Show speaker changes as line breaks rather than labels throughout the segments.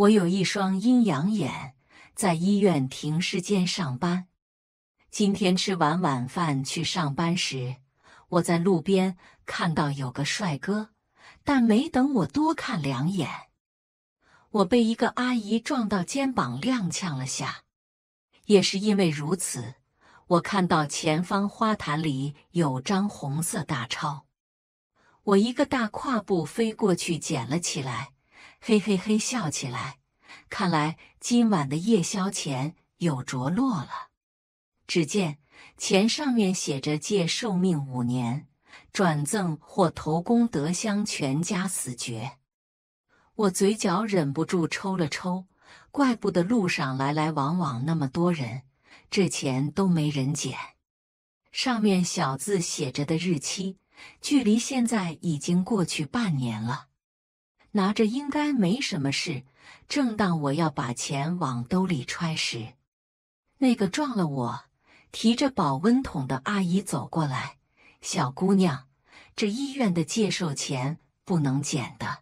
我有一双阴阳眼，在医院停尸间上班。今天吃完晚饭去上班时，我在路边看到有个帅哥，但没等我多看两眼，我被一个阿姨撞到肩膀，踉跄了下。也是因为如此，我看到前方花坛里有张红色大钞，我一个大跨步飞过去捡了起来。嘿嘿嘿，笑起来。看来今晚的夜宵钱有着落了。只见钱上面写着“借寿命五年，转赠或投功德箱，全家死绝”。我嘴角忍不住抽了抽，怪不得路上来来往往那么多人，这钱都没人捡。上面小字写着的日期，距离现在已经过去半年了。拿着应该没什么事。正当我要把钱往兜里揣时，那个撞了我、提着保温桶的阿姨走过来：“小姑娘，这医院的借绍钱不能捡的，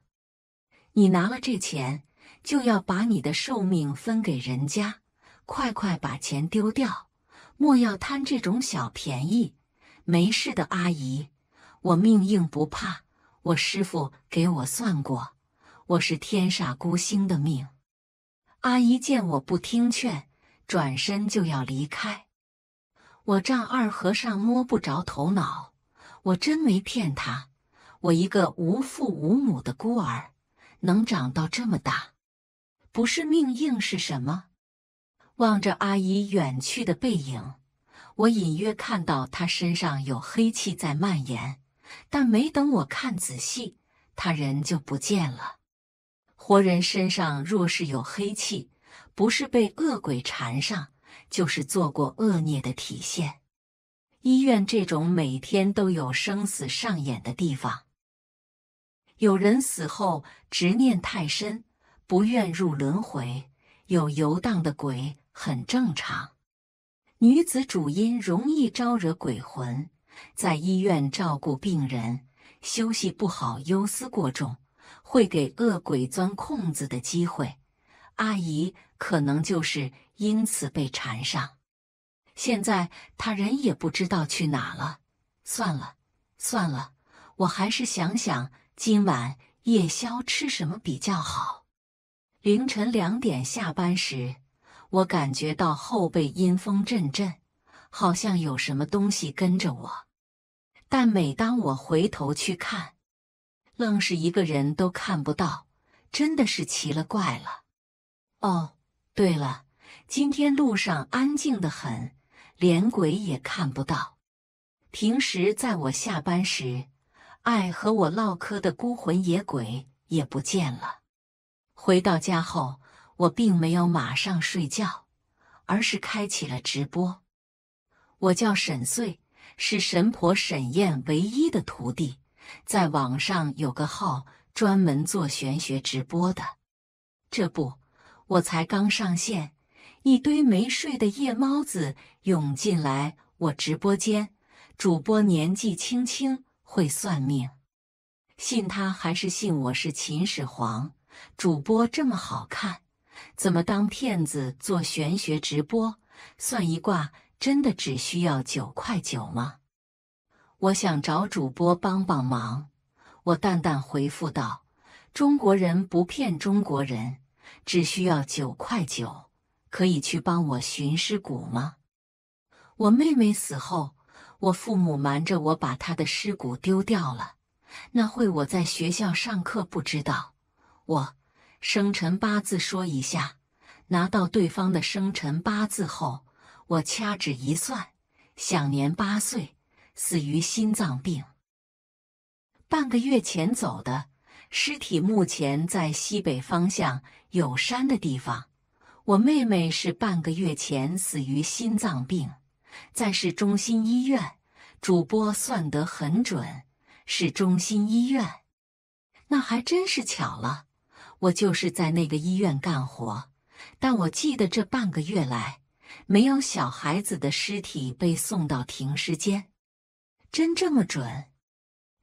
你拿了这钱就要把你的寿命分给人家。快快把钱丢掉，莫要贪这种小便宜。”“没事的，阿姨，我命硬不怕。我师傅给我算过。”我是天煞孤星的命。阿姨见我不听劝，转身就要离开。我丈二和尚摸不着头脑。我真没骗他，我一个无父无母的孤儿，能长到这么大，不是命硬是什么？望着阿姨远去的背影，我隐约看到她身上有黑气在蔓延，但没等我看仔细，她人就不见了。活人身上若是有黑气，不是被恶鬼缠上，就是做过恶孽的体现。医院这种每天都有生死上演的地方，有人死后执念太深，不愿入轮回，有游荡的鬼很正常。女子主因容易招惹鬼魂，在医院照顾病人，休息不好，忧思过重。会给恶鬼钻空子的机会，阿姨可能就是因此被缠上。现在他人也不知道去哪了。算了，算了，我还是想想今晚夜宵吃什么比较好。凌晨两点下班时，我感觉到后背阴风阵阵，好像有什么东西跟着我。但每当我回头去看，愣是一个人都看不到，真的是奇了怪了。哦，对了，今天路上安静的很，连鬼也看不到。平时在我下班时爱和我唠嗑的孤魂野鬼也不见了。回到家后，我并没有马上睡觉，而是开启了直播。我叫沈穗，是神婆沈燕唯一的徒弟。在网上有个号专门做玄学直播的，这不，我才刚上线，一堆没睡的夜猫子涌进来我直播间。主播年纪轻轻会算命，信他还是信我是秦始皇？主播这么好看，怎么当骗子做玄学直播？算一卦真的只需要九块九吗？我想找主播帮帮忙，我淡淡回复道：“中国人不骗中国人，只需要九块九，可以去帮我寻尸骨吗？”我妹妹死后，我父母瞒着我把她的尸骨丢掉了。那会我在学校上课，不知道。我生辰八字说一下。拿到对方的生辰八字后，我掐指一算，享年八岁。死于心脏病。半个月前走的尸体，目前在西北方向有山的地方。我妹妹是半个月前死于心脏病，在市中心医院。主播算得很准，是中心医院。那还真是巧了，我就是在那个医院干活。但我记得这半个月来，没有小孩子的尸体被送到停尸间。真这么准？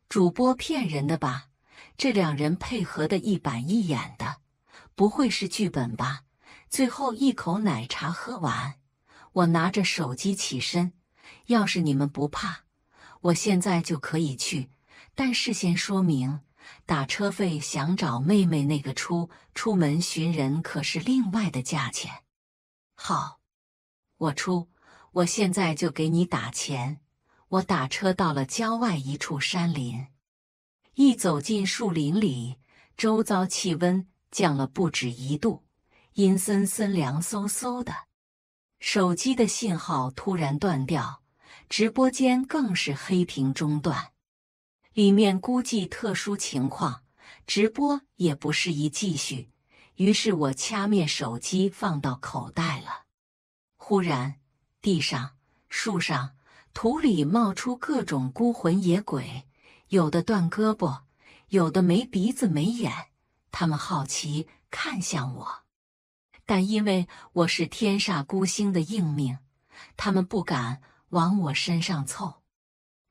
主播骗人的吧？这两人配合的一板一眼的，不会是剧本吧？最后一口奶茶喝完，我拿着手机起身。要是你们不怕，我现在就可以去。但事先说明，打车费想找妹妹那个出，出门寻人可是另外的价钱。好，我出，我现在就给你打钱。我打车到了郊外一处山林，一走进树林里，周遭气温降了不止一度，阴森森、凉飕飕的。手机的信号突然断掉，直播间更是黑屏中断。里面估计特殊情况，直播也不适宜继续，于是我掐灭手机，放到口袋了。忽然，地上、树上。土里冒出各种孤魂野鬼，有的断胳膊，有的没鼻子没眼。他们好奇看向我，但因为我是天煞孤星的硬命，他们不敢往我身上凑。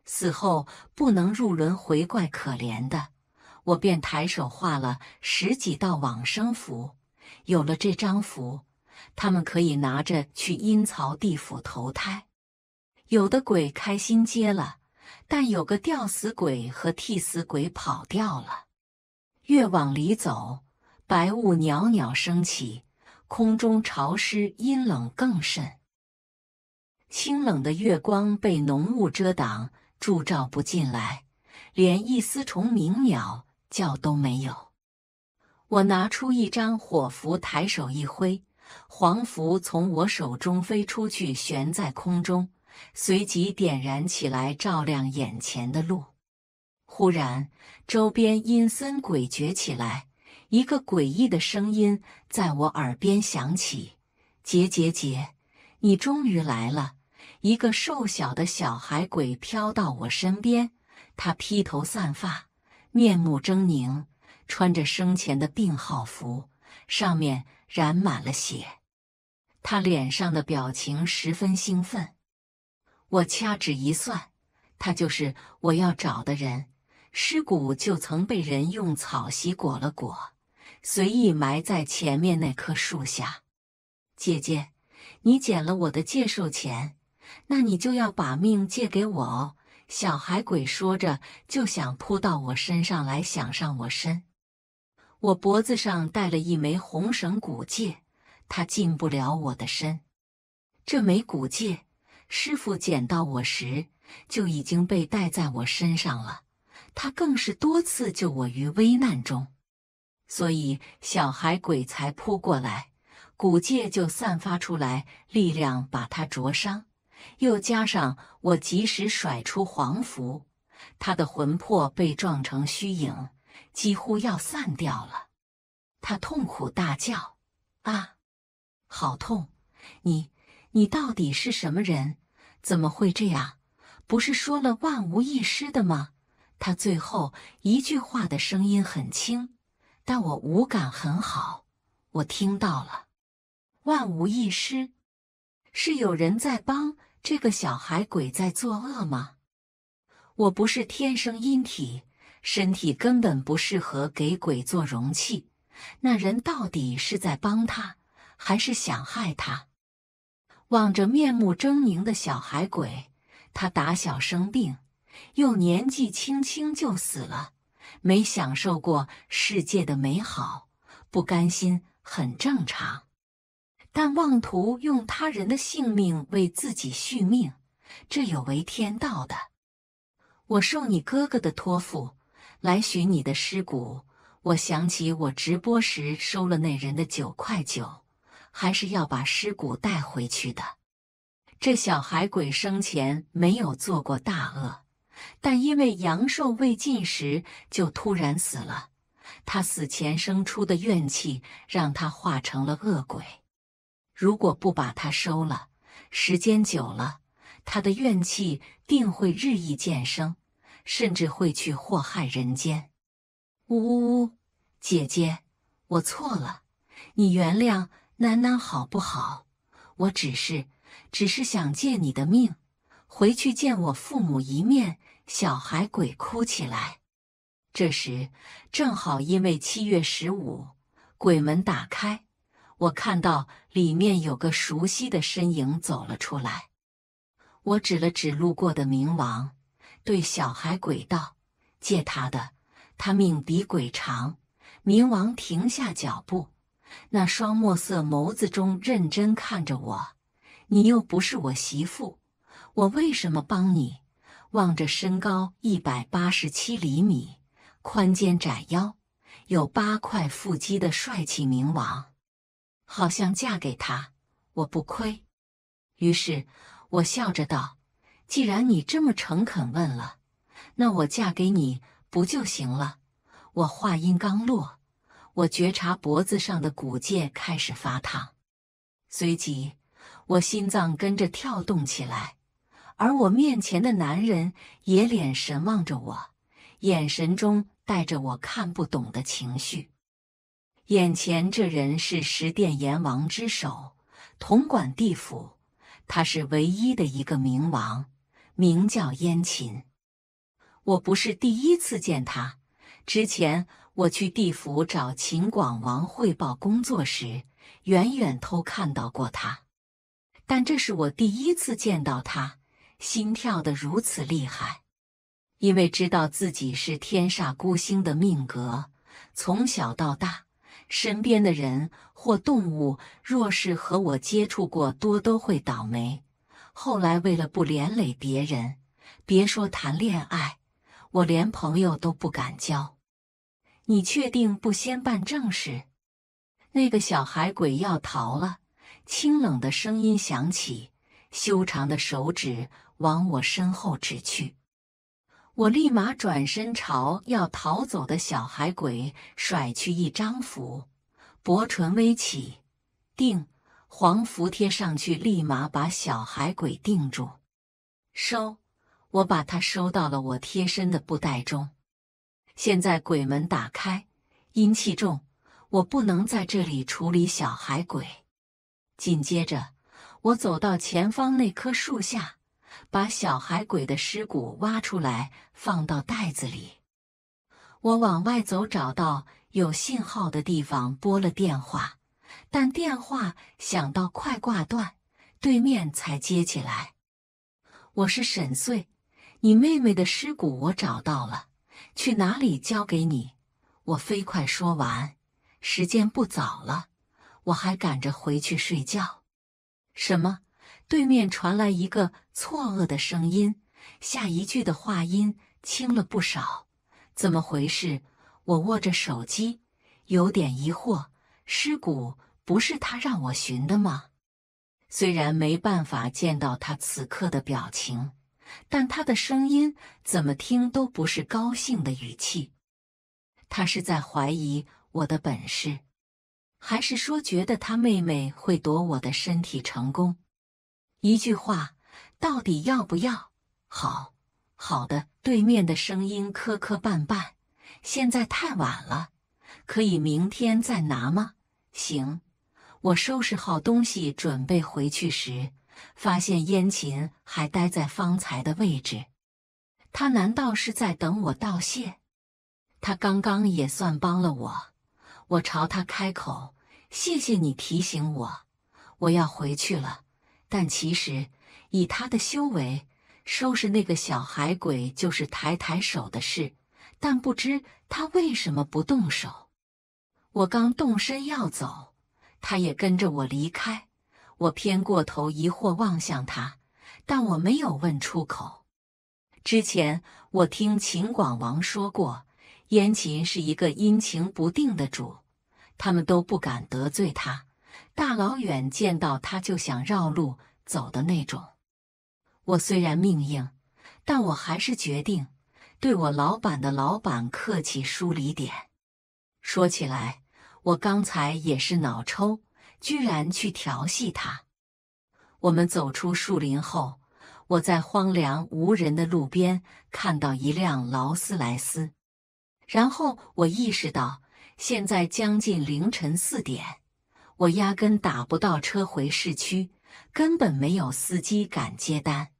死后不能入轮回，怪可怜的。我便抬手画了十几道往生符，有了这张符，他们可以拿着去阴曹地府投胎。有的鬼开心接了，但有个吊死鬼和替死鬼跑掉了。越往里走，白雾袅袅升起，空中潮湿阴冷更甚。清冷的月光被浓雾遮挡，照不进来，连一丝虫鸣鸟叫都没有。我拿出一张火符，抬手一挥，黄符从我手中飞出去，悬在空中。随即点燃起来，照亮眼前的路。忽然，周边阴森诡谲起来，一个诡异的声音在我耳边响起：“杰杰杰，你终于来了！”一个瘦小的小孩鬼飘到我身边，他披头散发，面目狰狞，穿着生前的病号服，上面染满了血。他脸上的表情十分兴奋。我掐指一算，他就是我要找的人。尸骨就曾被人用草席裹了裹，随意埋在前面那棵树下。姐姐，你捡了我的借寿钱，那你就要把命借给我哦。小孩鬼说着就想扑到我身上来，想上我身。我脖子上戴了一枚红绳骨戒，他进不了我的身。这枚骨戒。师傅捡到我时就已经被带在我身上了，他更是多次救我于危难中，所以小孩鬼才扑过来，骨戒就散发出来力量把他灼伤，又加上我及时甩出黄符，他的魂魄被撞成虚影，几乎要散掉了。他痛苦大叫：“啊，好痛！你，你到底是什么人？”怎么会这样？不是说了万无一失的吗？他最后一句话的声音很轻，但我五感很好，我听到了。万无一失，是有人在帮这个小孩？鬼在作恶吗？我不是天生阴体，身体根本不适合给鬼做容器。那人到底是在帮他，还是想害他？望着面目狰狞的小海鬼，他打小生病，又年纪轻轻就死了，没享受过世界的美好，不甘心很正常。但妄图用他人的性命为自己续命，这有违天道的。我受你哥哥的托付，来寻你的尸骨。我想起我直播时收了那人的九块九。还是要把尸骨带回去的。这小海鬼生前没有做过大恶，但因为阳寿未尽时就突然死了，他死前生出的怨气让他化成了恶鬼。如果不把他收了，时间久了，他的怨气定会日益渐生，甚至会去祸害人间。呜呜呜，姐姐，我错了，你原谅。囡囡，好不好？我只是，只是想借你的命回去见我父母一面。小孩鬼哭起来。这时正好因为七月十五，鬼门打开，我看到里面有个熟悉的身影走了出来。我指了指路过的冥王，对小孩鬼道：“借他的，他命比鬼长。”冥王停下脚步。那双墨色眸子中认真看着我，你又不是我媳妇，我为什么帮你？望着身高一百八十七厘米、宽肩窄腰、有八块腹肌的帅气冥王，好像嫁给他我不亏。于是我笑着道：“既然你这么诚恳问了，那我嫁给你不就行了？”我话音刚落。我觉察脖子上的骨戒开始发烫，随即我心脏跟着跳动起来，而我面前的男人也眼神望着我，眼神中带着我看不懂的情绪。眼前这人是十殿阎王之首，统管地府，他是唯一的一个冥王，名叫燕琴。我不是第一次见他，之前。我去地府找秦广王汇报工作时，远远偷看到过他，但这是我第一次见到他，心跳的如此厉害。因为知道自己是天煞孤星的命格，从小到大，身边的人或动物若是和我接触过多，都会倒霉。后来为了不连累别人，别说谈恋爱，我连朋友都不敢交。你确定不先办正事？那个小孩鬼要逃了，清冷的声音响起，修长的手指往我身后指去。我立马转身朝要逃走的小孩鬼甩去一张符，薄唇微起，定黄符贴上去，立马把小孩鬼定住。收，我把它收到了我贴身的布袋中。现在鬼门打开，阴气重，我不能在这里处理小孩鬼。紧接着，我走到前方那棵树下，把小孩鬼的尸骨挖出来，放到袋子里。我往外走，找到有信号的地方，拨了电话，但电话响到快挂断，对面才接起来。我是沈碎，你妹妹的尸骨我找到了。去哪里？交给你。我飞快说完，时间不早了，我还赶着回去睡觉。什么？对面传来一个错愕的声音，下一句的话音轻了不少。怎么回事？我握着手机，有点疑惑。尸骨不是他让我寻的吗？虽然没办法见到他此刻的表情。但他的声音怎么听都不是高兴的语气，他是在怀疑我的本事，还是说觉得他妹妹会夺我的身体成功？一句话，到底要不要？好好的，对面的声音磕磕绊绊，现在太晚了，可以明天再拿吗？行，我收拾好东西准备回去时。发现燕琴还待在方才的位置，他难道是在等我道谢？他刚刚也算帮了我。我朝他开口：“谢谢你提醒我，我要回去了。”但其实以他的修为，收拾那个小海鬼就是抬抬手的事，但不知他为什么不动手。我刚动身要走，他也跟着我离开。我偏过头，疑惑望向他，但我没有问出口。之前我听秦广王说过，燕秦是一个阴晴不定的主，他们都不敢得罪他，大老远见到他就想绕路走的那种。我虽然命硬，但我还是决定对我老板的老板客气疏离点。说起来，我刚才也是脑抽。居然去调戏他！我们走出树林后，我在荒凉无人的路边看到一辆劳斯莱斯，然后我意识到现在将近凌晨四点，我压根打不到车回市区，根本没有司机敢接单。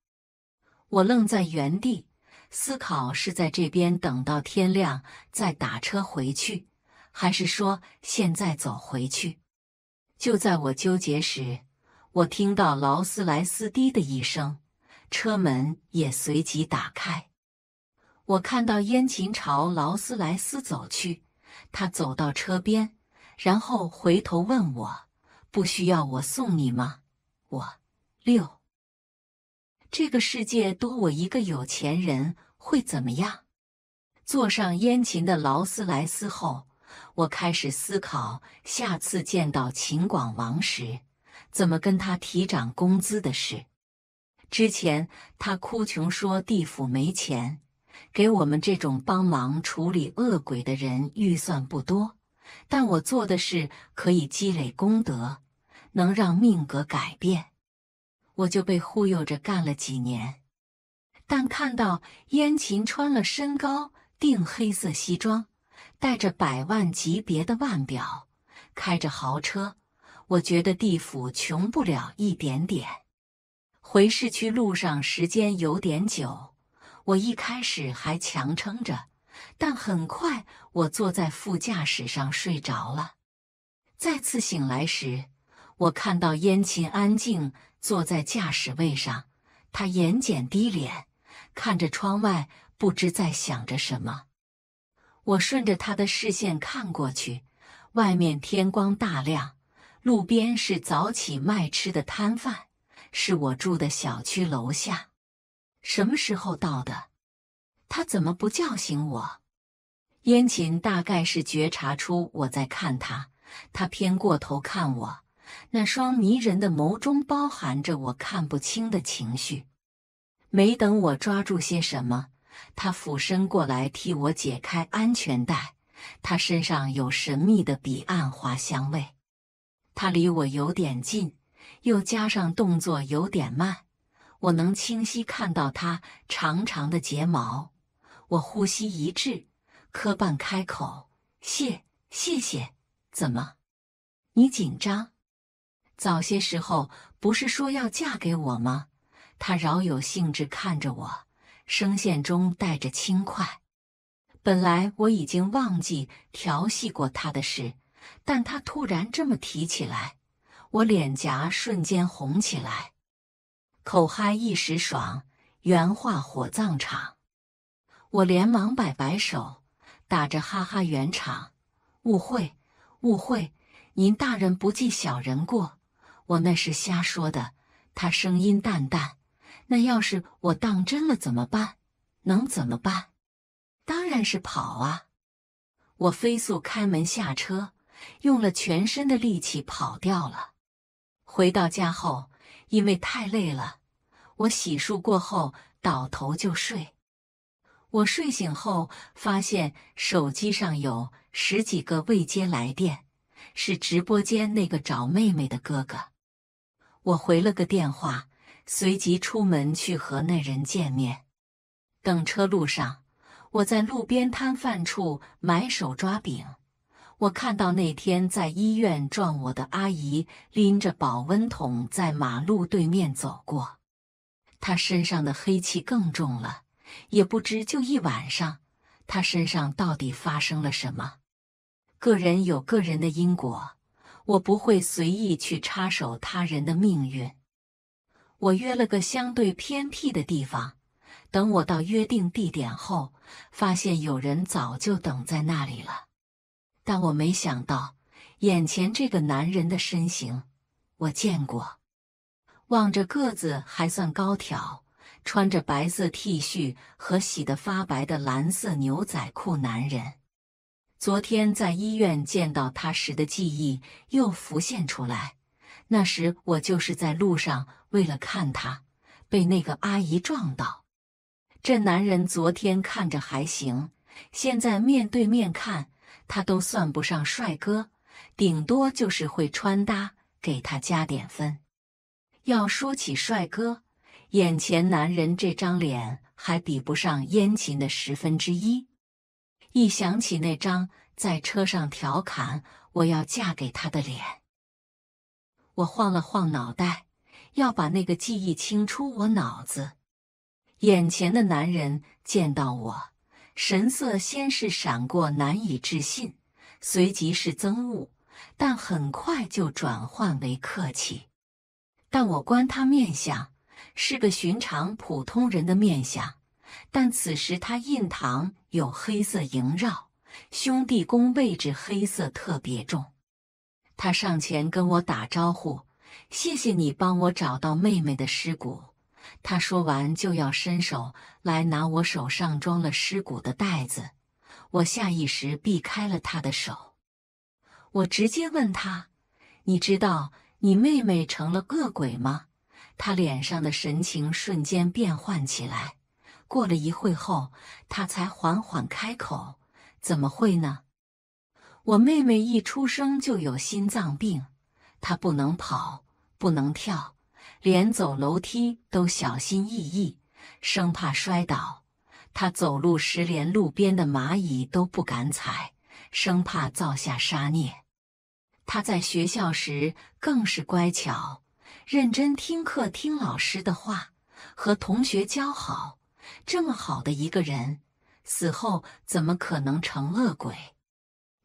我愣在原地，思考是在这边等到天亮再打车回去，还是说现在走回去。就在我纠结时，我听到劳斯莱斯“滴”的一声，车门也随即打开。我看到燕琴朝劳斯莱斯走去，他走到车边，然后回头问我：“不需要我送你吗？”我六。这个世界多我一个有钱人会怎么样？坐上燕琴的劳斯莱斯后。我开始思考，下次见到秦广王时，怎么跟他提涨工资的事。之前他哭穷说地府没钱，给我们这种帮忙处理恶鬼的人预算不多，但我做的事可以积累功德，能让命格改变。我就被忽悠着干了几年，但看到燕琴穿了身高定黑色西装。带着百万级别的腕表，开着豪车，我觉得地府穷不了一点点。回市区路上时间有点久，我一开始还强撑着，但很快我坐在副驾驶上睡着了。再次醒来时，我看到燕琴安静坐在驾驶位上，她眼睑低敛，看着窗外，不知在想着什么。我顺着他的视线看过去，外面天光大亮，路边是早起卖吃的摊贩，是我住的小区楼下。什么时候到的？他怎么不叫醒我？燕琴大概是觉察出我在看他，他偏过头看我，那双迷人的眸中包含着我看不清的情绪。没等我抓住些什么。他俯身过来替我解开安全带，他身上有神秘的彼岸花香味。他离我有点近，又加上动作有点慢，我能清晰看到他长长的睫毛。我呼吸一滞，磕绊开口：“谢谢谢，怎么？你紧张？早些时候不是说要嫁给我吗？”他饶有兴致看着我。声线中带着轻快，本来我已经忘记调戏过他的事，但他突然这么提起来，我脸颊瞬间红起来，口嗨一时爽，原话火葬场。我连忙摆摆手，打着哈哈圆场，误会，误会，您大人不计小人过，我那是瞎说的。他声音淡淡。那要是我当真了怎么办？能怎么办？当然是跑啊！我飞速开门下车，用了全身的力气跑掉了。回到家后，因为太累了，我洗漱过后倒头就睡。我睡醒后发现手机上有十几个未接来电，是直播间那个找妹妹的哥哥。我回了个电话。随即出门去和那人见面。等车路上，我在路边摊贩处买手抓饼。我看到那天在医院撞我的阿姨拎着保温桶在马路对面走过，她身上的黑气更重了。也不知就一晚上，她身上到底发生了什么？个人有个人的因果，我不会随意去插手他人的命运。我约了个相对偏僻的地方，等我到约定地点后，发现有人早就等在那里了。但我没想到，眼前这个男人的身形，我见过。望着个子还算高挑、穿着白色 T 恤和洗得发白的蓝色牛仔裤男人，昨天在医院见到他时的记忆又浮现出来。那时我就是在路上，为了看他，被那个阿姨撞到。这男人昨天看着还行，现在面对面看，他都算不上帅哥，顶多就是会穿搭，给他加点分。要说起帅哥，眼前男人这张脸还比不上燕琴的十分之一。一想起那张在车上调侃我要嫁给他的脸。我晃了晃脑袋，要把那个记忆清出我脑子。眼前的男人见到我，神色先是闪过难以置信，随即是憎恶，但很快就转换为客气。但我观他面相，是个寻常普通人的面相，但此时他印堂有黑色萦绕，兄弟宫位置黑色特别重。他上前跟我打招呼，谢谢你帮我找到妹妹的尸骨。他说完就要伸手来拿我手上装了尸骨的袋子，我下意识避开了他的手。我直接问他：“你知道你妹妹成了恶鬼吗？”他脸上的神情瞬间变幻起来。过了一会后，他才缓缓开口：“怎么会呢？”我妹妹一出生就有心脏病，她不能跑，不能跳，连走楼梯都小心翼翼，生怕摔倒。她走路时连路边的蚂蚁都不敢踩，生怕造下杀孽。她在学校时更是乖巧，认真听课，听老师的话，和同学交好。这么好的一个人，死后怎么可能成恶鬼？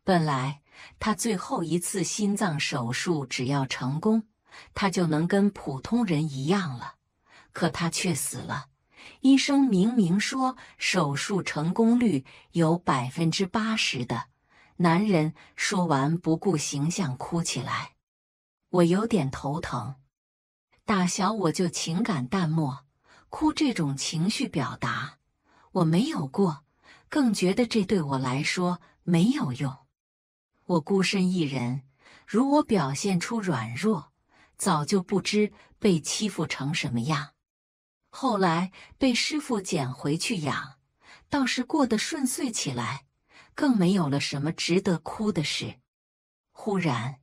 本来他最后一次心脏手术只要成功，他就能跟普通人一样了。可他却死了。医生明明说手术成功率有百分之八十的。男人说完，不顾形象哭起来。我有点头疼。打小我就情感淡漠，哭这种情绪表达我没有过，更觉得这对我来说没有用。我孤身一人，如我表现出软弱，早就不知被欺负成什么样。后来被师傅捡回去养，倒是过得顺遂起来，更没有了什么值得哭的事。忽然，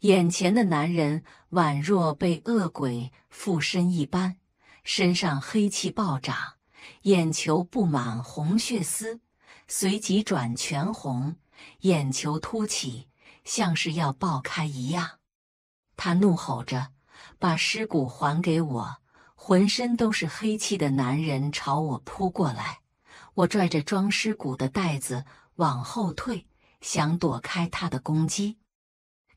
眼前的男人宛若被恶鬼附身一般，身上黑气暴涨，眼球布满红血丝，随即转全红。眼球凸起，像是要爆开一样。他怒吼着，把尸骨还给我。浑身都是黑气的男人朝我扑过来。我拽着装尸骨的袋子往后退，想躲开他的攻击。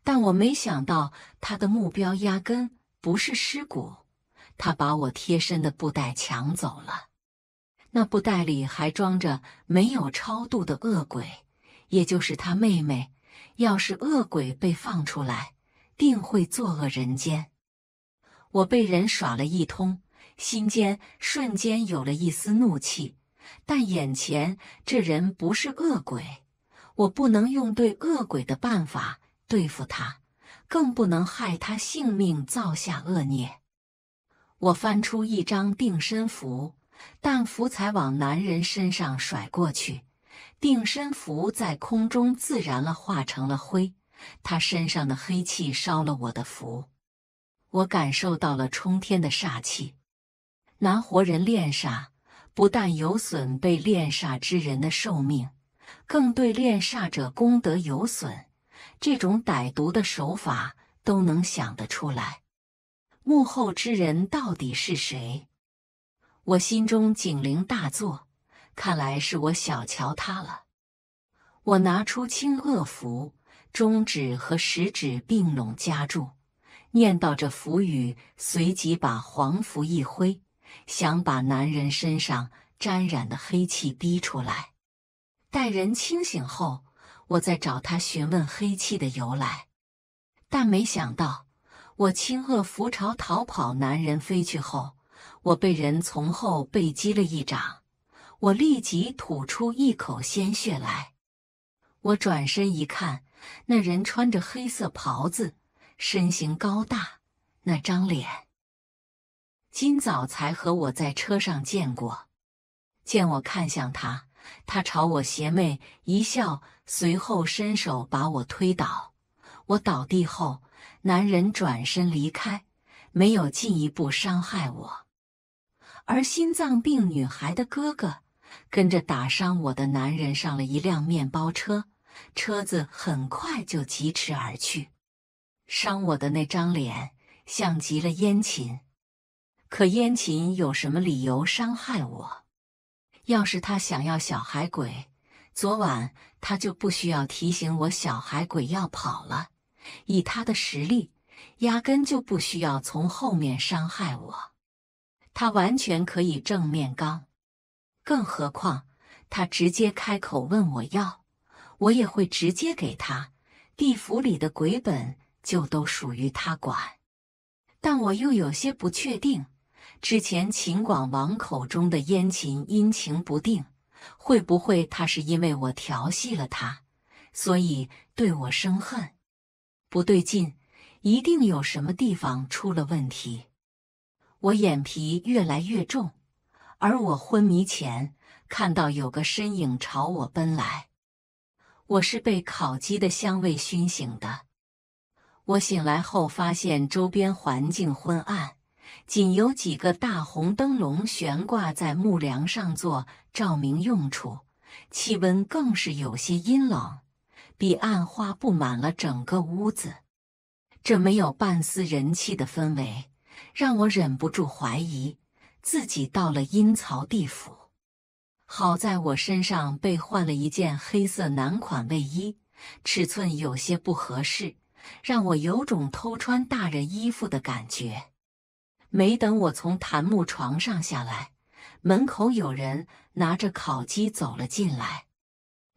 但我没想到，他的目标压根不是尸骨。他把我贴身的布袋抢走了。那布袋里还装着没有超度的恶鬼。也就是他妹妹，要是恶鬼被放出来，定会作恶人间。我被人耍了一通，心间瞬间有了一丝怒气，但眼前这人不是恶鬼，我不能用对恶鬼的办法对付他，更不能害他性命，造下恶孽。我翻出一张定身符，但符才往男人身上甩过去。定身符在空中自燃了，化成了灰。他身上的黑气烧了我的符，我感受到了冲天的煞气。拿活人练煞，不但有损被练煞之人的寿命，更对练煞者功德有损。这种歹毒的手法都能想得出来，幕后之人到底是谁？我心中警铃大作。看来是我小瞧他了。我拿出青恶符，中指和食指并拢夹住，念叨着符语，随即把黄符一挥，想把男人身上沾染的黑气逼出来。待人清醒后，我再找他询问黑气的由来。但没想到，我青恶符朝逃跑男人飞去后，我被人从后背击了一掌。我立即吐出一口鲜血来。我转身一看，那人穿着黑色袍子，身形高大，那张脸，今早才和我在车上见过。见我看向他，他朝我邪魅一笑，随后伸手把我推倒。我倒地后，男人转身离开，没有进一步伤害我。而心脏病女孩的哥哥。跟着打伤我的男人上了一辆面包车，车子很快就疾驰而去。伤我的那张脸像极了燕琴，可燕琴有什么理由伤害我？要是他想要小孩鬼，昨晚他就不需要提醒我小孩鬼要跑了。以他的实力，压根就不需要从后面伤害我，他完全可以正面刚。更何况，他直接开口问我要，我也会直接给他。地府里的鬼本就都属于他管，但我又有些不确定。之前秦广王口中的燕秦阴晴不定，会不会他是因为我调戏了他，所以对我生恨？不对劲，一定有什么地方出了问题。我眼皮越来越重。而我昏迷前看到有个身影朝我奔来，我是被烤鸡的香味熏醒的。我醒来后发现周边环境昏暗，仅有几个大红灯笼悬挂在木梁上做照明用处，气温更是有些阴冷，彼岸花布满了整个屋子。这没有半丝人气的氛围，让我忍不住怀疑。自己到了阴曹地府，好在我身上被换了一件黑色男款卫衣，尺寸有些不合适，让我有种偷穿大人衣服的感觉。没等我从檀木床上下来，门口有人拿着烤鸡走了进来。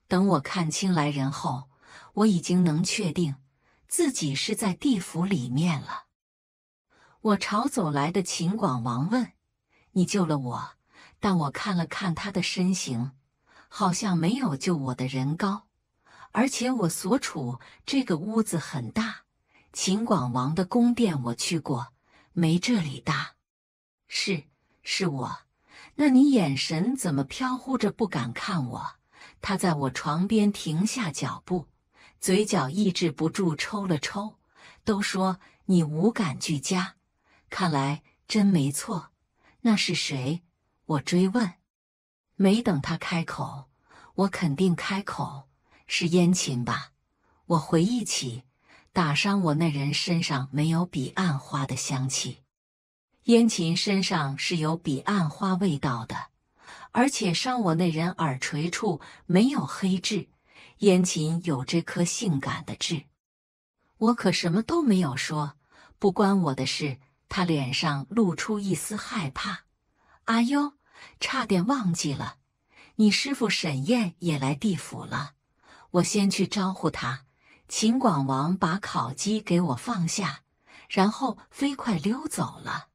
等我看清来人后，我已经能确定自己是在地府里面了。我朝走来的秦广王问。你救了我，但我看了看他的身形，好像没有救我的人高，而且我所处这个屋子很大，秦广王的宫殿我去过，没这里大。是，是我。那你眼神怎么飘忽着不敢看我？他在我床边停下脚步，嘴角抑制不住抽了抽。都说你五感俱佳，看来真没错。那是谁？我追问。没等他开口，我肯定开口是燕琴吧？我回忆起打伤我那人身上没有彼岸花的香气，燕琴身上是有彼岸花味道的，而且伤我那人耳垂处没有黑痣，燕琴有这颗性感的痣。我可什么都没有说，不关我的事。他脸上露出一丝害怕。“阿幽，差点忘记了，你师傅沈燕也来地府了。我先去招呼他。”秦广王把烤鸡给我放下，然后飞快溜走了，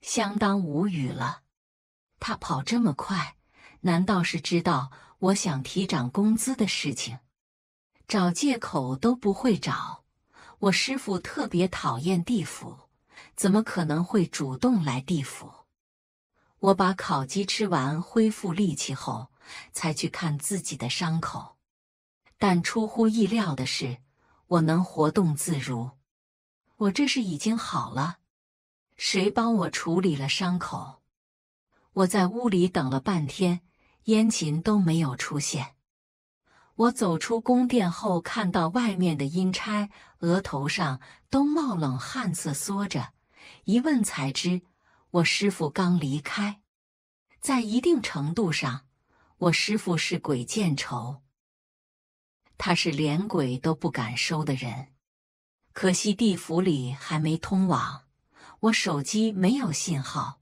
相当无语了。他跑这么快，难道是知道我想提涨工资的事情？找借口都不会找。我师傅特别讨厌地府。怎么可能会主动来地府？我把烤鸡吃完，恢复力气后，才去看自己的伤口。但出乎意料的是，我能活动自如。我这是已经好了？谁帮我处理了伤口？我在屋里等了半天，燕琴都没有出现。我走出宫殿后，看到外面的阴差，额头上都冒冷汗，瑟缩着。一问才知，我师傅刚离开。在一定程度上，我师傅是鬼见愁。他是连鬼都不敢收的人。可惜地府里还没通网，我手机没有信号，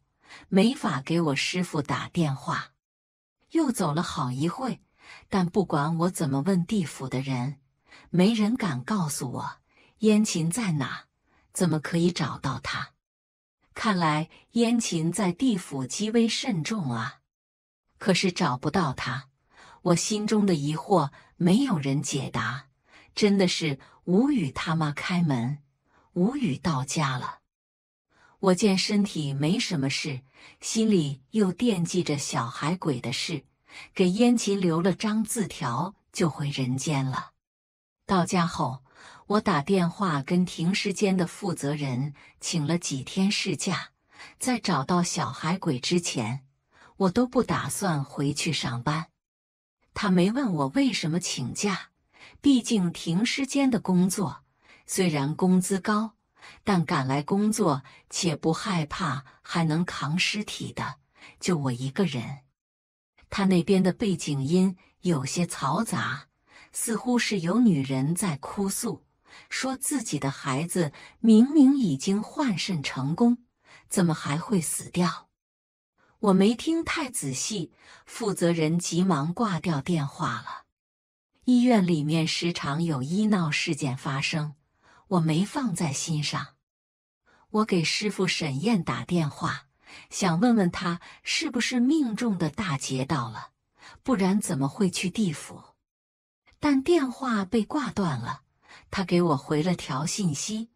没法给我师傅打电话。又走了好一会，但不管我怎么问地府的人，没人敢告诉我燕琴在哪，怎么可以找到他。看来燕琴在地府极为慎重啊，可是找不到他，我心中的疑惑没有人解答，真的是无语他妈开门，无语到家了。我见身体没什么事，心里又惦记着小孩鬼的事，给燕琴留了张字条就回人间了。到家后。我打电话跟停尸间的负责人请了几天事假，在找到小海鬼之前，我都不打算回去上班。他没问我为什么请假，毕竟停尸间的工作虽然工资高，但赶来工作且不害怕还能扛尸体的，就我一个人。他那边的背景音有些嘈杂，似乎是有女人在哭诉。说自己的孩子明明已经换肾成功，怎么还会死掉？我没听太仔细，负责人急忙挂掉电话了。医院里面时常有医闹事件发生，我没放在心上。我给师傅沈燕打电话，想问问他是不是命中的大劫到了，不然怎么会去地府？但电话被挂断了。他给我回了条信息，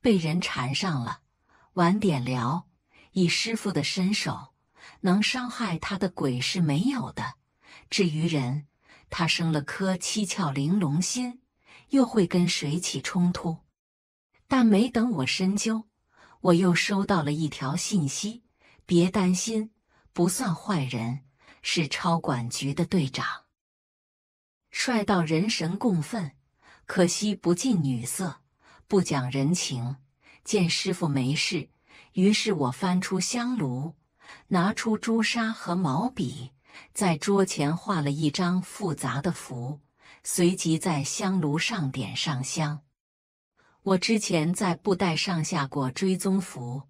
被人缠上了，晚点聊。以师傅的身手，能伤害他的鬼是没有的。至于人，他生了颗七窍玲珑心，又会跟谁起冲突？但没等我深究，我又收到了一条信息：别担心，不算坏人，是超管局的队长，帅到人神共愤。可惜不近女色，不讲人情。见师傅没事，于是我翻出香炉，拿出朱砂和毛笔，在桌前画了一张复杂的符，随即在香炉上点上香。我之前在布袋上下过追踪符，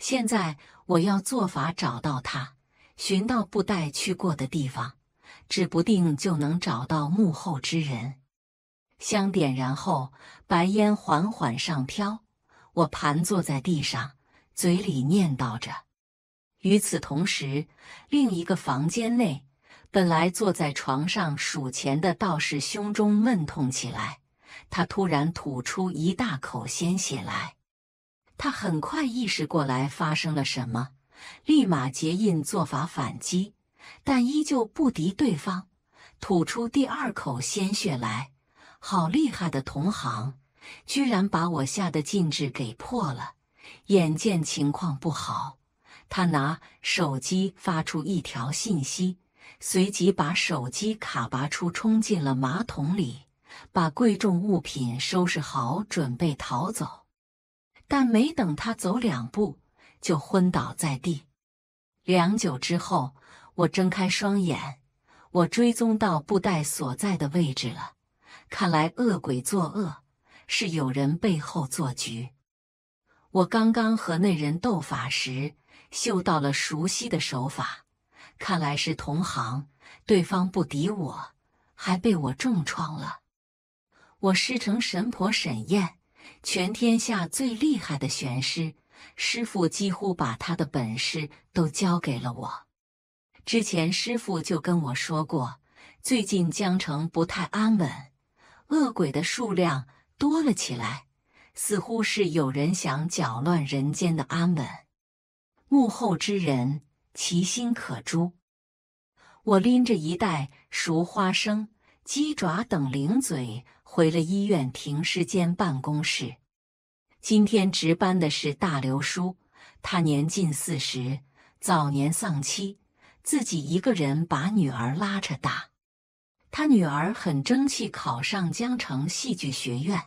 现在我要做法找到他，寻到布袋去过的地方，指不定就能找到幕后之人。香点燃后，白烟缓缓上飘。我盘坐在地上，嘴里念叨着。与此同时，另一个房间内，本来坐在床上数钱的道士胸中闷痛起来，他突然吐出一大口鲜血来。他很快意识过来发生了什么，立马结印做法反击，但依旧不敌对方，吐出第二口鲜血来。好厉害的同行，居然把我下的禁制给破了！眼见情况不好，他拿手机发出一条信息，随即把手机卡拔出，冲进了马桶里，把贵重物品收拾好，准备逃走。但没等他走两步，就昏倒在地。良久之后，我睁开双眼，我追踪到布袋所在的位置了。看来恶鬼作恶是有人背后做局。我刚刚和那人斗法时，嗅到了熟悉的手法，看来是同行。对方不敌我，还被我重创了。我师承神婆沈燕，全天下最厉害的玄师。师傅几乎把他的本事都教给了我。之前师傅就跟我说过，最近江城不太安稳。恶鬼的数量多了起来，似乎是有人想搅乱人间的安稳。幕后之人，其心可诛。我拎着一袋熟花生、鸡爪等零嘴回了医院停尸间办公室。今天值班的是大刘叔，他年近四十，早年丧妻，自己一个人把女儿拉扯大。他女儿很争气，考上江城戏剧学院，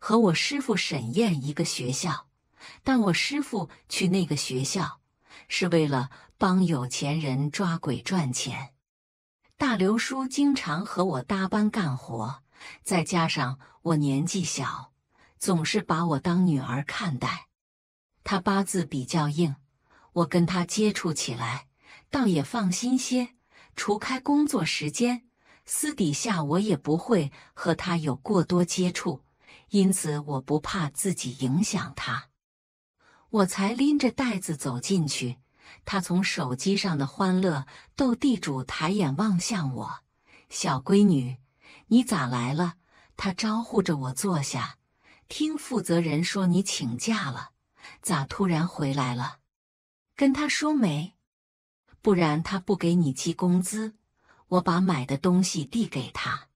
和我师傅沈燕一个学校。但我师傅去那个学校是为了帮有钱人抓鬼赚钱。大刘叔经常和我搭班干活，再加上我年纪小，总是把我当女儿看待。他八字比较硬，我跟他接触起来倒也放心些。除开工作时间。私底下我也不会和他有过多接触，因此我不怕自己影响他。我才拎着袋子走进去，他从手机上的欢乐斗地主抬眼望向我：“小闺女，你咋来了？”他招呼着我坐下，听负责人说你请假了，咋突然回来了？跟他说没，不然他不给你寄工资。我把买的东西递给他，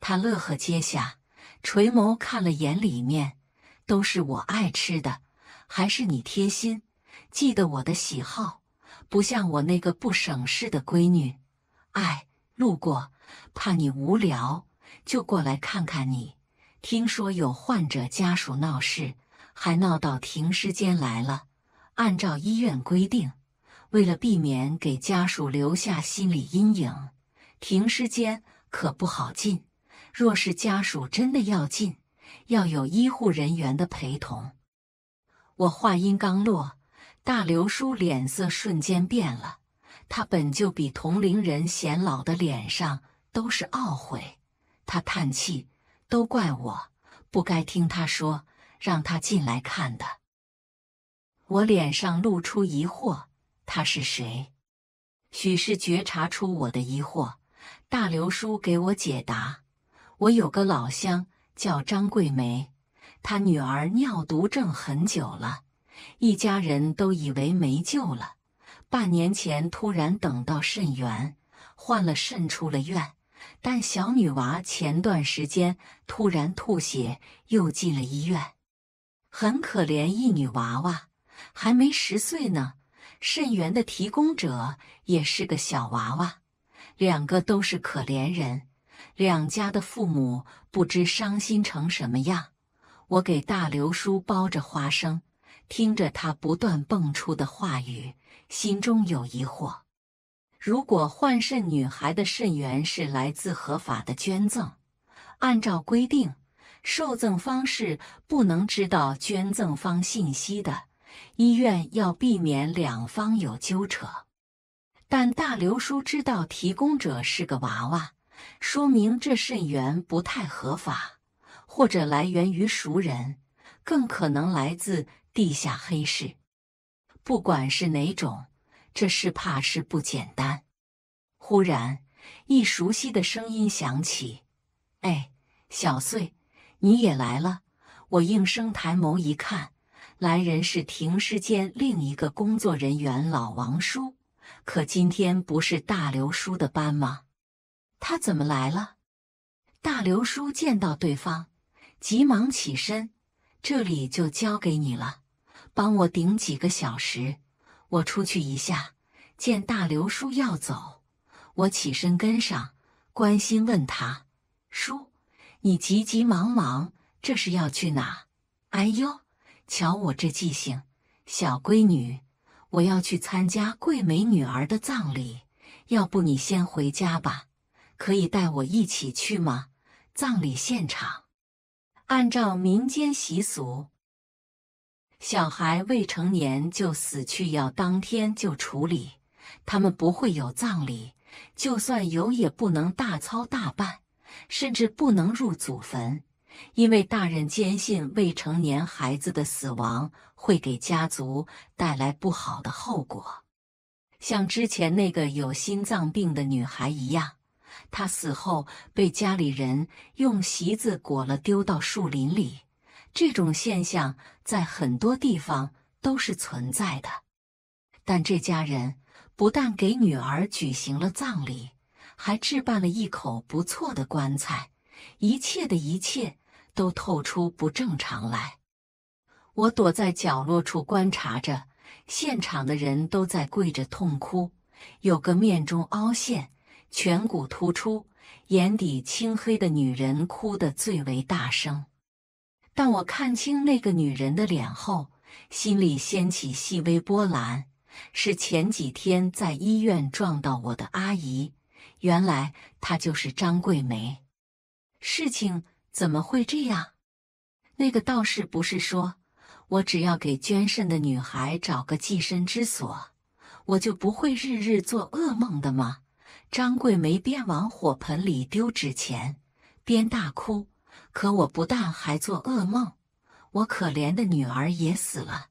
他乐呵接下，垂眸看了眼里面，都是我爱吃的，还是你贴心，记得我的喜好，不像我那个不省事的闺女。哎，路过，怕你无聊，就过来看看你。听说有患者家属闹事，还闹到停尸间来了。按照医院规定，为了避免给家属留下心理阴影。停尸间可不好进，若是家属真的要进，要有医护人员的陪同。我话音刚落，大刘叔脸色瞬间变了，他本就比同龄人显老的脸上都是懊悔。他叹气：“都怪我，不该听他说让他进来看的。”我脸上露出疑惑：“他是谁？”许是觉察出我的疑惑。大刘叔给我解答：我有个老乡叫张桂梅，她女儿尿毒症很久了，一家人都以为没救了。半年前突然等到肾源，换了肾出了院，但小女娃前段时间突然吐血，又进了医院。很可怜，一女娃娃还没十岁呢，肾源的提供者也是个小娃娃。两个都是可怜人，两家的父母不知伤心成什么样。我给大刘叔包着花生，听着他不断蹦出的话语，心中有疑惑。如果换肾女孩的肾源是来自合法的捐赠，按照规定，受赠方是不能知道捐赠方信息的，医院要避免两方有纠扯。但大刘叔知道提供者是个娃娃，说明这肾源不太合法，或者来源于熟人，更可能来自地下黑市。不管是哪种，这事怕是不简单。忽然，一熟悉的声音响起：“哎，小穗，你也来了。”我应声抬眸一看，来人是停尸间另一个工作人员老王叔。可今天不是大刘叔的班吗？他怎么来了？大刘叔见到对方，急忙起身：“这里就交给你了，帮我顶几个小时。”我出去一下。见大刘叔要走，我起身跟上，关心问他：“叔，你急急忙忙，这是要去哪？”哎呦，瞧我这记性，小闺女。我要去参加桂美女儿的葬礼，要不你先回家吧？可以带我一起去吗？葬礼现场，按照民间习俗，小孩未成年就死去，要当天就处理，他们不会有葬礼，就算有也不能大操大办，甚至不能入祖坟，因为大人坚信未成年孩子的死亡。会给家族带来不好的后果，像之前那个有心脏病的女孩一样，她死后被家里人用席子裹了，丢到树林里。这种现象在很多地方都是存在的，但这家人不但给女儿举行了葬礼，还置办了一口不错的棺材，一切的一切都透出不正常来。我躲在角落处观察着现场的人，都在跪着痛哭。有个面中凹陷、颧骨突出、眼底青黑的女人哭得最为大声。当我看清那个女人的脸后，心里掀起细微波澜。是前几天在医院撞到我的阿姨，原来她就是张桂梅。事情怎么会这样？那个道士不是说？我只要给捐肾的女孩找个寄身之所，我就不会日日做噩梦的吗？张桂梅边往火盆里丢纸钱，边大哭。可我不但还做噩梦，我可怜的女儿也死了，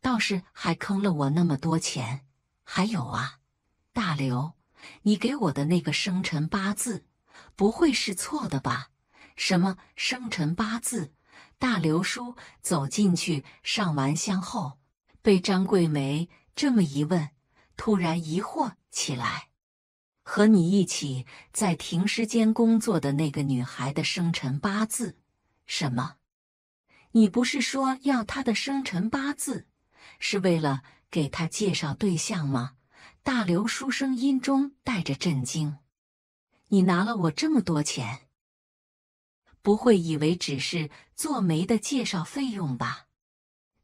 倒是还坑了我那么多钱。还有啊，大刘，你给我的那个生辰八字，不会是错的吧？什么生辰八字？大刘叔走进去，上完香后，被张桂梅这么一问，突然疑惑起来。和你一起在停尸间工作的那个女孩的生辰八字？什么？你不是说要她的生辰八字，是为了给她介绍对象吗？大刘叔声音中带着震惊。你拿了我这么多钱？不会以为只是做媒的介绍费用吧？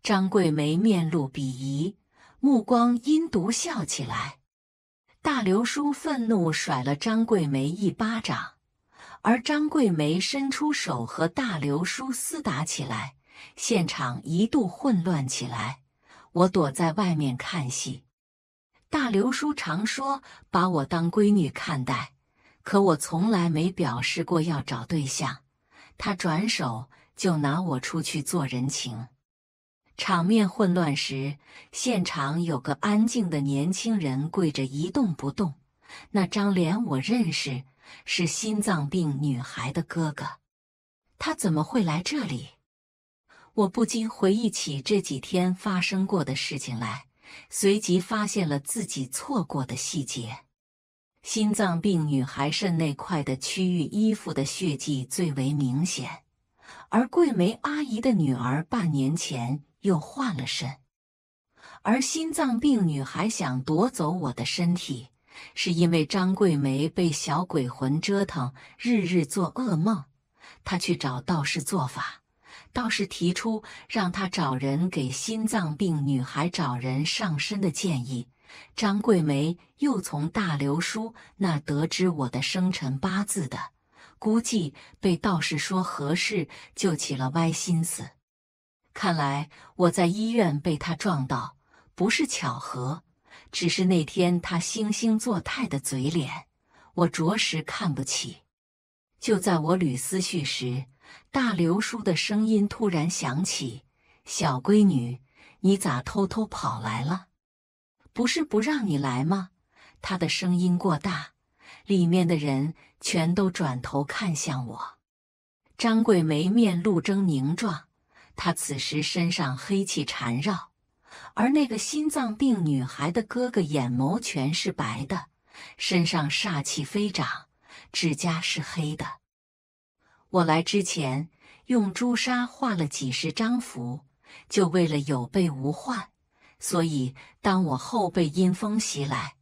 张桂梅面露鄙夷，目光阴毒，笑起来。大刘叔愤怒甩了张桂梅一巴掌，而张桂梅伸出手和大刘叔厮打起来，现场一度混乱起来。我躲在外面看戏。大刘叔常说把我当闺女看待，可我从来没表示过要找对象。他转手就拿我出去做人情，场面混乱时，现场有个安静的年轻人跪着一动不动，那张脸我认识，是心脏病女孩的哥哥。他怎么会来这里？我不禁回忆起这几天发生过的事情来，随即发现了自己错过的细节。心脏病女孩肾那块的区域衣服的血迹最为明显，而桂梅阿姨的女儿半年前又换了肾，而心脏病女孩想夺走我的身体，是因为张桂梅被小鬼魂折腾，日日做噩梦，她去找道士做法，道士提出让她找人给心脏病女孩找人上身的建议。张桂梅又从大刘叔那得知我的生辰八字的，估计被道士说合适，就起了歪心思。看来我在医院被他撞到不是巧合，只是那天他惺惺作态的嘴脸，我着实看不起。就在我捋思绪时，大刘叔的声音突然响起：“小闺女，你咋偷偷跑来了？”不是不让你来吗？他的声音过大，里面的人全都转头看向我。张贵梅面露狰狞状，他此时身上黑气缠绕，而那个心脏病女孩的哥哥眼眸全是白的，身上煞气飞涨，指甲是黑的。我来之前用朱砂画了几十张符，就为了有备无患。所以，当我后背阴风袭来，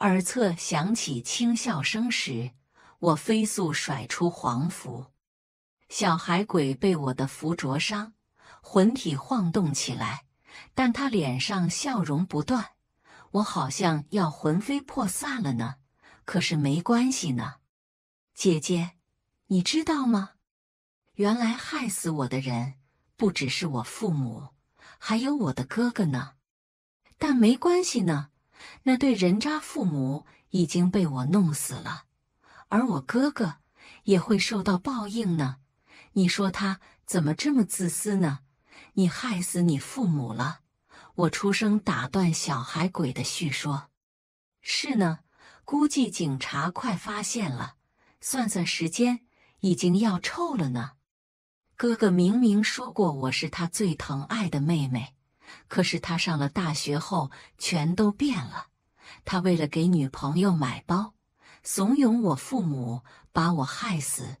耳侧响起轻笑声时，我飞速甩出黄符。小海鬼被我的符灼伤，魂体晃动起来，但他脸上笑容不断。我好像要魂飞魄散了呢，可是没关系呢，姐姐，你知道吗？原来害死我的人不只是我父母，还有我的哥哥呢。但没关系呢，那对人渣父母已经被我弄死了，而我哥哥也会受到报应呢。你说他怎么这么自私呢？你害死你父母了！我出声打断小孩鬼的叙说。是呢，估计警察快发现了，算算时间，已经要臭了呢。哥哥明明说过我是他最疼爱的妹妹。可是他上了大学后全都变了。他为了给女朋友买包，怂恿我父母把我害死，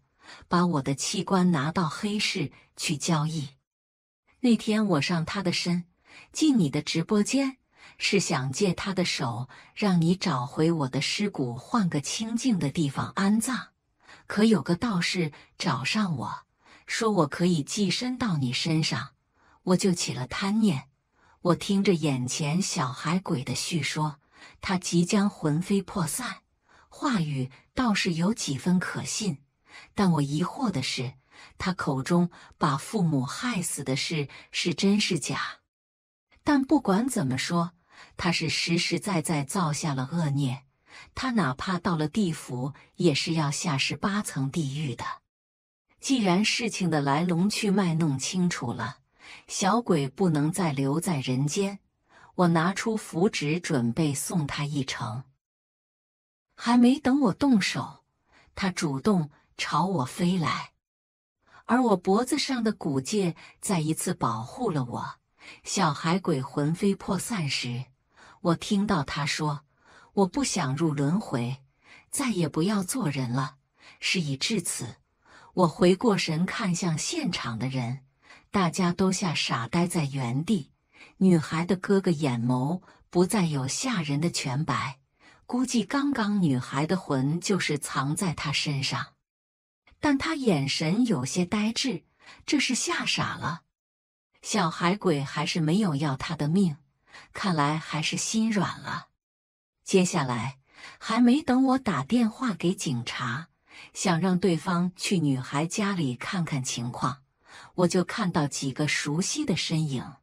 把我的器官拿到黑市去交易。那天我上他的身进你的直播间，是想借他的手让你找回我的尸骨，换个清静的地方安葬。可有个道士找上我，说我可以寄身到你身上，我就起了贪念。我听着眼前小孩鬼的叙说，他即将魂飞魄散，话语倒是有几分可信。但我疑惑的是，他口中把父母害死的事是真是假？但不管怎么说，他是实实在在造下了恶孽，他哪怕到了地府，也是要下十八层地狱的。既然事情的来龙去脉弄清楚了。小鬼不能再留在人间，我拿出符纸准备送他一程。还没等我动手，他主动朝我飞来，而我脖子上的骨戒再一次保护了我。小海鬼魂飞魄散时，我听到他说：“我不想入轮回，再也不要做人了。”事已至此，我回过神，看向现场的人。大家都吓傻呆在原地，女孩的哥哥眼眸不再有吓人的全白，估计刚刚女孩的魂就是藏在他身上，但他眼神有些呆滞，这是吓傻了。小海鬼还是没有要他的命，看来还是心软了。接下来，还没等我打电话给警察，想让对方去女孩家里看看情况。我就看到几个熟悉的身影，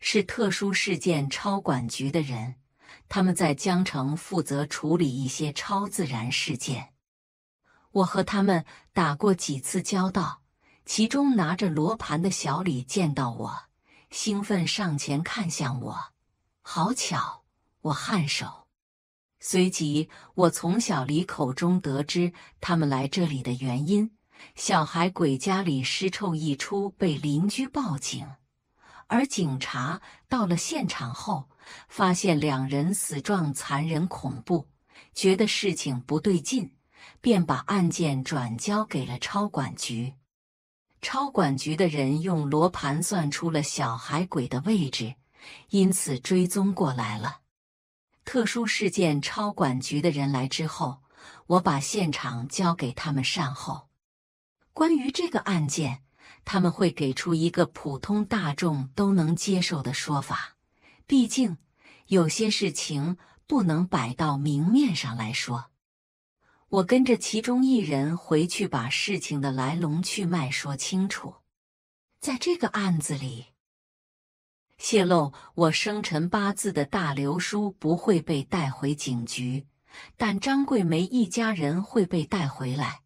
是特殊事件超管局的人，他们在江城负责处理一些超自然事件。我和他们打过几次交道，其中拿着罗盘的小李见到我，兴奋上前看向我。好巧，我颔首，随即我从小李口中得知他们来这里的原因。小孩鬼家里尸臭溢出，被邻居报警。而警察到了现场后，发现两人死状残忍恐怖，觉得事情不对劲，便把案件转交给了超管局。超管局的人用罗盘算出了小孩鬼的位置，因此追踪过来了。特殊事件超管局的人来之后，我把现场交给他们善后。关于这个案件，他们会给出一个普通大众都能接受的说法。毕竟有些事情不能摆到明面上来说。我跟着其中一人回去，把事情的来龙去脉说清楚。在这个案子里，泄露我生辰八字的大刘叔不会被带回警局，但张桂梅一家人会被带回来。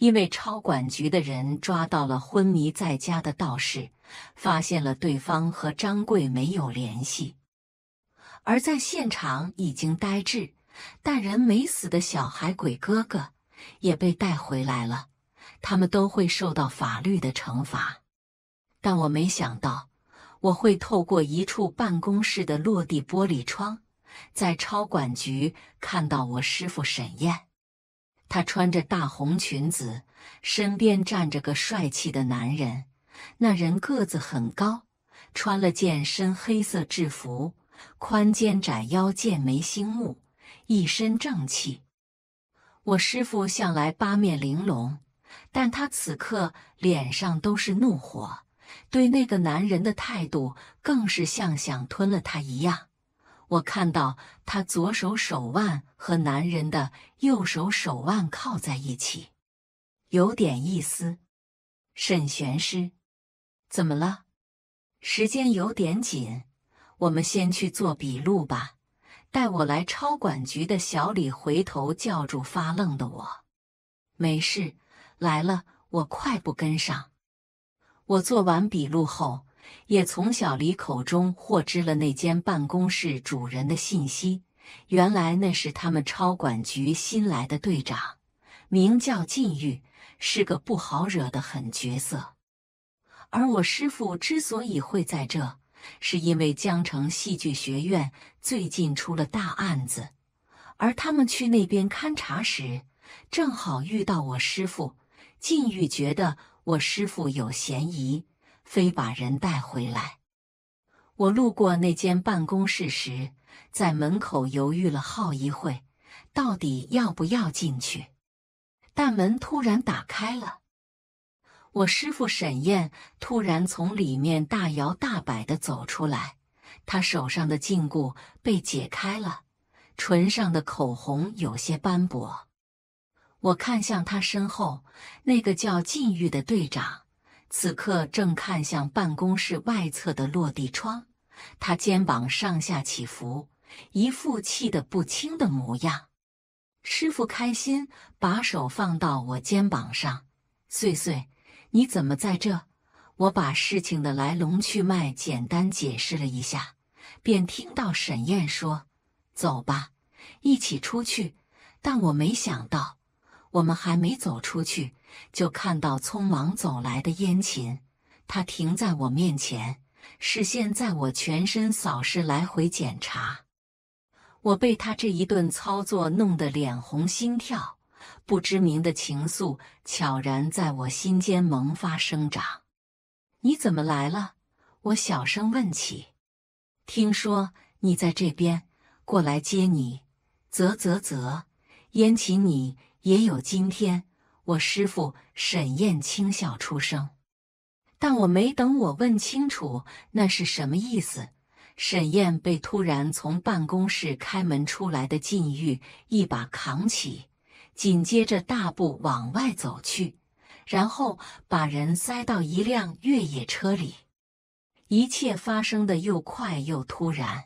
因为超管局的人抓到了昏迷在家的道士，发现了对方和张贵没有联系，而在现场已经呆滞但人没死的小孩鬼哥哥也被带回来了，他们都会受到法律的惩罚。但我没想到，我会透过一处办公室的落地玻璃窗，在超管局看到我师傅沈燕。她穿着大红裙子，身边站着个帅气的男人。那人个子很高，穿了件深黑色制服，宽肩窄腰，剑眉星目，一身正气。我师傅向来八面玲珑，但他此刻脸上都是怒火，对那个男人的态度更是像想吞了他一样。我看到她左手手腕和男人的右手手腕靠在一起，有点意思。沈玄师，怎么了？时间有点紧，我们先去做笔录吧。带我来超管局的小李回头叫住发愣的我：“没事，来了。”我快步跟上。我做完笔录后。也从小李口中获知了那间办公室主人的信息。原来那是他们超管局新来的队长，名叫禁欲，是个不好惹的狠角色。而我师傅之所以会在这，是因为江城戏剧学院最近出了大案子，而他们去那边勘察时，正好遇到我师傅。禁欲觉得我师傅有嫌疑。非把人带回来。我路过那间办公室时，在门口犹豫了好一会，到底要不要进去？但门突然打开了，我师傅沈燕突然从里面大摇大摆地走出来，她手上的禁锢被解开了，唇上的口红有些斑驳。我看向他身后那个叫禁欲的队长。此刻正看向办公室外侧的落地窗，他肩膀上下起伏，一副气得不轻的模样。师傅开心，把手放到我肩膀上。岁岁，你怎么在这？我把事情的来龙去脉简单解释了一下，便听到沈燕说：“走吧，一起出去。”但我没想到，我们还没走出去。就看到匆忙走来的燕琴，他停在我面前，视线在我全身扫视，来回检查。我被他这一顿操作弄得脸红心跳，不知名的情愫悄然在我心间萌发生长。你怎么来了？我小声问起。听说你在这边，过来接你。啧啧啧，燕琴，你也有今天。我师傅沈燕轻笑出声，但我没等我问清楚那是什么意思，沈燕被突然从办公室开门出来的禁欲一把扛起，紧接着大步往外走去，然后把人塞到一辆越野车里。一切发生的又快又突然。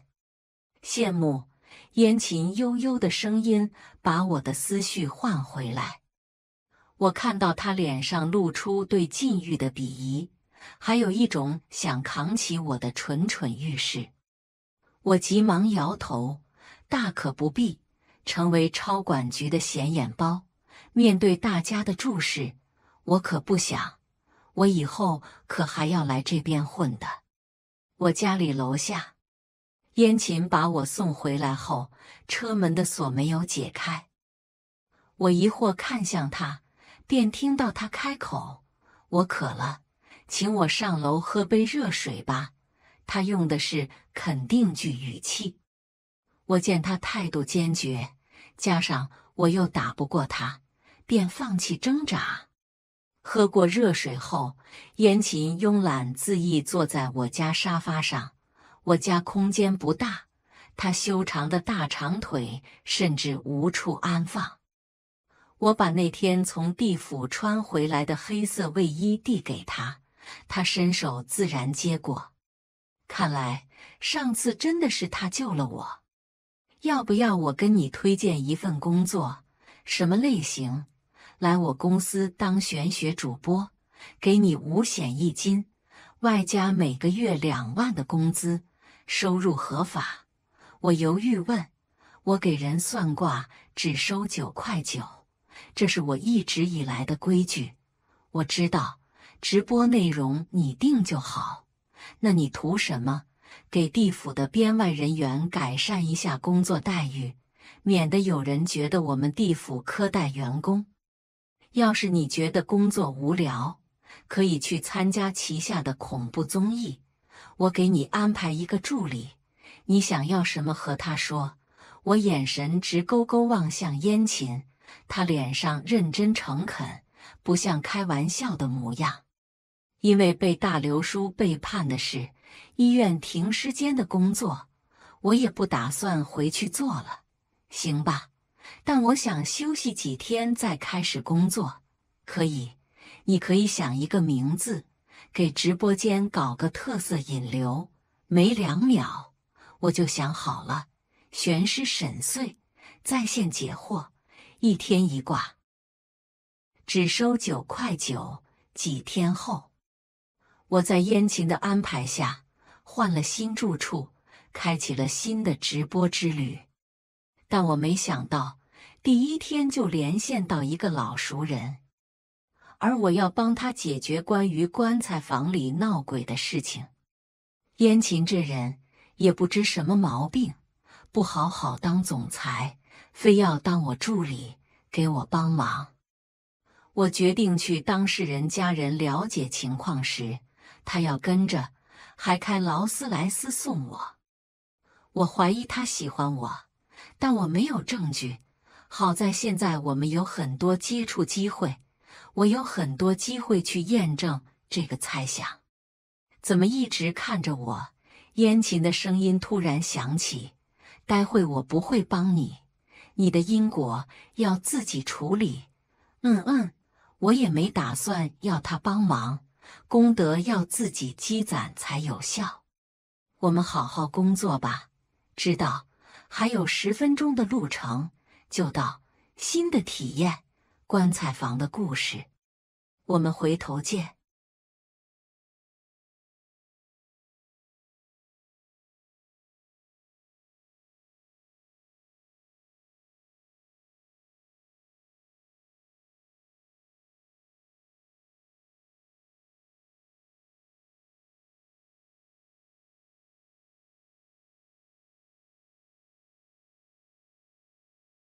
羡慕燕琴悠悠的声音把我的思绪唤回来。我看到他脸上露出对禁欲的鄙夷，还有一种想扛起我的蠢蠢欲试。我急忙摇头，大可不必成为超管局的显眼包。面对大家的注视，我可不想。我以后可还要来这边混的。我家里楼下，燕琴把我送回来后，车门的锁没有解开。我疑惑看向他。便听到他开口：“我渴了，请我上楼喝杯热水吧。”他用的是肯定句语气。我见他态度坚决，加上我又打不过他，便放弃挣扎。喝过热水后，燕勤慵懒自意坐在我家沙发上。我家空间不大，他修长的大长腿甚至无处安放。我把那天从地府穿回来的黑色卫衣递给他，他伸手自然接过。看来上次真的是他救了我。要不要我跟你推荐一份工作？什么类型？来我公司当玄学主播，给你五险一金，外加每个月两万的工资，收入合法。我犹豫，问我给人算卦只收九块九。这是我一直以来的规矩，我知道，直播内容你定就好。那你图什么？给地府的编外人员改善一下工作待遇，免得有人觉得我们地府苛待员工。要是你觉得工作无聊，可以去参加旗下的恐怖综艺，我给你安排一个助理。你想要什么？和他说。我眼神直勾勾望向燕琴。他脸上认真诚恳，不像开玩笑的模样。因为被大刘叔背叛的事，医院停尸间的工作，我也不打算回去做了。行吧，但我想休息几天再开始工作。可以，你可以想一个名字，给直播间搞个特色引流。没两秒，我就想好了：玄师沈碎，在线解惑。一天一卦，只收九块九。几天后，我在燕琴的安排下换了新住处，开启了新的直播之旅。但我没想到，第一天就连线到一个老熟人，而我要帮他解决关于棺材房里闹鬼的事情。燕琴这人也不知什么毛病，不好好当总裁。非要当我助理给我帮忙，我决定去当事人家人了解情况时，他要跟着，还开劳斯莱斯送我。我怀疑他喜欢我，但我没有证据。好在现在我们有很多接触机会，我有很多机会去验证这个猜想。怎么一直看着我？燕琴的声音突然响起：“待会我不会帮你。”你的因果要自己处理，嗯嗯，我也没打算要他帮忙，功德要自己积攒才有效。我们好好工作吧，知道？还有十分钟的路程，就到新的体验棺材房的故事，我们回头见。